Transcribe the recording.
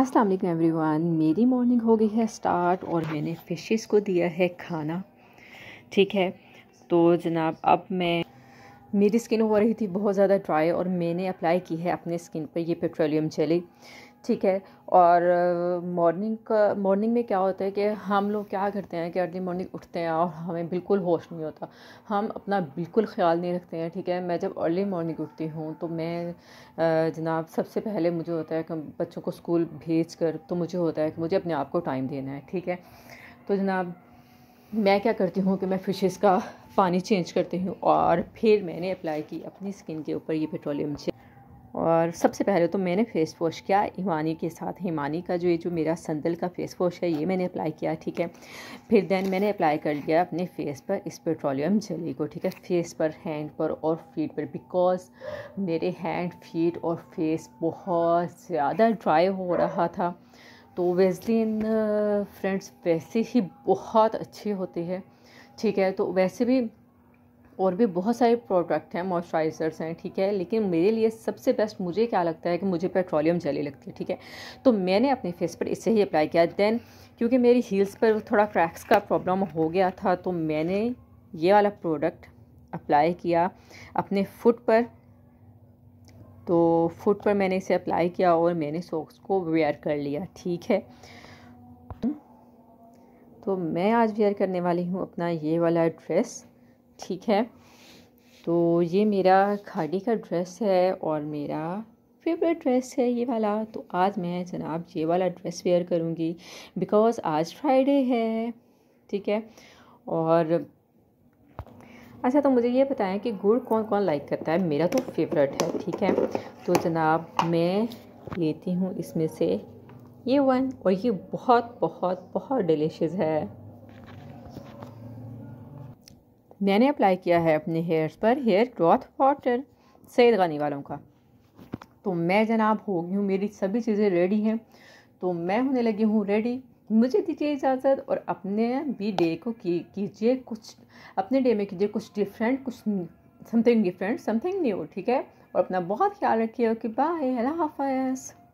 अस्सलाम वालेकुम एवरीवन मेरी मॉर्निंग हो गई है स्टार्ट और मैंने फ़िशेस को दिया है खाना ठीक है तो जनाब अब मैं मेरी स्किन हो रही थी बहुत ज़्यादा ड्राई और मैंने अप्लाई की है अपने स्किन पर ये पेट्रोलियम जेली ठीक है और मॉर्निंग का मॉर्निंग में क्या होता है कि हम लोग क्या करते हैं कि अर्ली मॉर्निंग उठते हैं और हमें बिल्कुल होश नहीं होता हम अपना बिल्कुल ख्याल नहीं रखते हैं ठीक है मैं जब अर्ली मॉर्निंग उठती हूँ तो मैं जनाब सबसे पहले मुझे होता है कि बच्चों को स्कूल भेज कर तो मुझे होता है कि मुझे अपने आप को टाइम देना है ठीक है तो जनाब मैं क्या करती हूँ कि मैं फिशेस का पानी चेंज करती हूँ और फिर मैंने अप्लाई की अपनी स्किन के ऊपर ये पेट्रोलियम जेल और सबसे पहले तो मैंने फेस वॉश किया हिमानी के साथ हिमानी का जो ये जो मेरा संदल का फेस वॉश है ये मैंने अप्लाई किया ठीक है फिर देन मैंने अप्लाई कर लिया अपने फेस पर इस पेट्रोलियम जेली को ठीक है फेस पर हैंड पर और फीट पर बिकॉज मेरे हैंड फीट और फेस बहुत ज़्यादा ड्राई हो रहा था तो वेजलिन फ्रेंड्स वैसे ही बहुत अच्छी होती है ठीक है तो वैसे भी और भी बहुत सारे प्रोडक्ट हैं मॉइस्चराइज़र्स हैं ठीक है लेकिन मेरे लिए सबसे बेस्ट मुझे क्या लगता है कि मुझे पेट्रोलियम जेली लगती है ठीक है तो मैंने अपने फेस पर इसे ही अप्लाई किया देन क्योंकि मेरी हील्स पर थोड़ा क्रैक्स का प्रॉब्लम हो गया था तो मैंने ये वाला प्रोडक्ट अप्लाई किया अपने फुट पर तो फुट पर मैंने इसे अप्लाई किया और मैंने सॉक्स को वेयर कर लिया ठीक है तो मैं आज वेयर करने वाली हूँ अपना ये वाला ड्रेस ठीक है तो ये मेरा खाड़ी का ड्रेस है और मेरा फेवरेट ड्रेस है ये वाला तो आज मैं जनाब ये वाला ड्रेस वेयर करूँगी बिकॉज़ आज फ्राइडे है ठीक है और अच्छा तो मुझे ये बताएं कि गुड़ कौन कौन लाइक करता है मेरा तो फेवरेट है ठीक है तो जनाब मैं लेती हूँ इसमें से ये वन और ये बहुत बहुत बहुत डिलीशियस है मैंने अप्लाई किया है अपने हेयर्स पर हेयर ग्रोथ वाटर सैद गानी वालों का तो मैं जनाब हो गई हूँ मेरी सभी चीज़ें रेडी हैं तो मैं होने लगी हूँ रेडी मुझे दीजिए इजाज़त और अपने भी डे को की कीजिए कुछ अपने डे में कीजिए कुछ डिफरेंट कुछ समथिंग डिफरेंट समथिंग न्यू ठीक है और अपना बहुत ख्याल रखिए ओके बाय अल्लाह हाफ